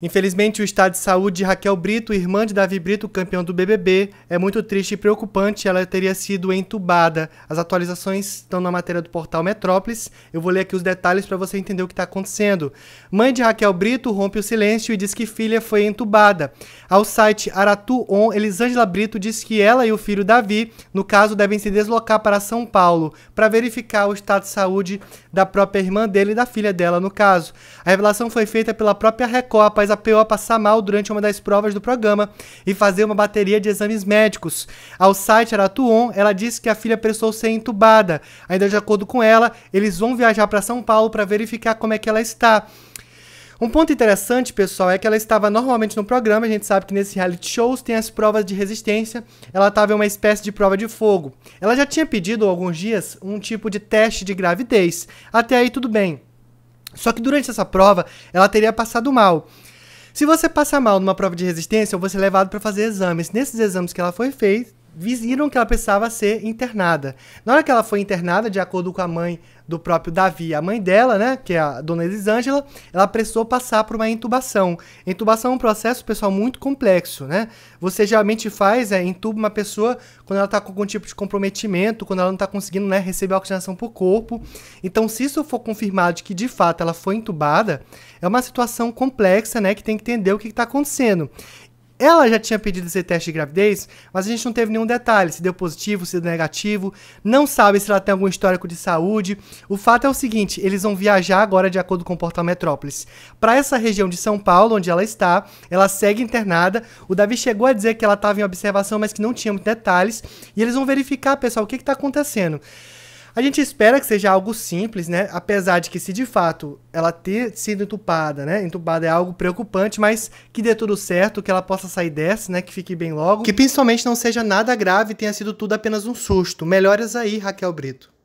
Infelizmente, o estado de saúde de Raquel Brito, irmã de Davi Brito, campeão do BBB, é muito triste e preocupante. Ela teria sido entubada. As atualizações estão na matéria do portal Metrópolis. Eu vou ler aqui os detalhes para você entender o que está acontecendo. Mãe de Raquel Brito rompe o silêncio e diz que filha foi entubada. Ao site Aratu On, Elisângela Brito diz que ela e o filho Davi, no caso, devem se deslocar para São Paulo para verificar o estado de saúde da própria irmã dele e da filha dela, no caso. A revelação foi feita pela própria Record após faz a PO passar mal durante uma das provas do programa e fazer uma bateria de exames médicos. Ao site Aratuon, ela disse que a filha precisou ser entubada. Ainda de acordo com ela, eles vão viajar para São Paulo para verificar como é que ela está. Um ponto interessante, pessoal, é que ela estava normalmente no programa, a gente sabe que nesses reality shows tem as provas de resistência, ela estava em uma espécie de prova de fogo. Ela já tinha pedido, alguns dias, um tipo de teste de gravidez. Até aí tudo bem. Só que durante essa prova, ela teria passado mal. Se você passar mal numa prova de resistência, eu vou ser levado para fazer exames. Nesses exames que ela foi feita, viram que ela precisava ser internada. Na hora que ela foi internada, de acordo com a mãe do próprio Davi, a mãe dela, né, que é a dona Elisângela, ela precisou passar por uma intubação. Intubação é um processo, pessoal, muito complexo, né? Você geralmente faz, é, intuba uma pessoa quando ela está com algum tipo de comprometimento, quando ela não está conseguindo, né, receber oxigenação por corpo. Então, se isso for confirmado de que, de fato, ela foi intubada, é uma situação complexa, né, que tem que entender o que está acontecendo. Ela já tinha pedido esse teste de gravidez, mas a gente não teve nenhum detalhe se deu positivo, se deu negativo, não sabe se ela tem algum histórico de saúde. O fato é o seguinte: eles vão viajar agora de acordo com o portal Metrópolis. Para essa região de São Paulo, onde ela está, ela segue internada. O Davi chegou a dizer que ela estava em observação, mas que não tinha detalhes. E eles vão verificar, pessoal, o que está acontecendo. A gente espera que seja algo simples, né? Apesar de que se de fato ela ter sido entupada, né? Entubada é algo preocupante, mas que dê tudo certo, que ela possa sair dessa, né? Que fique bem logo. Que principalmente não seja nada grave, tenha sido tudo apenas um susto. Melhoras aí, Raquel Brito.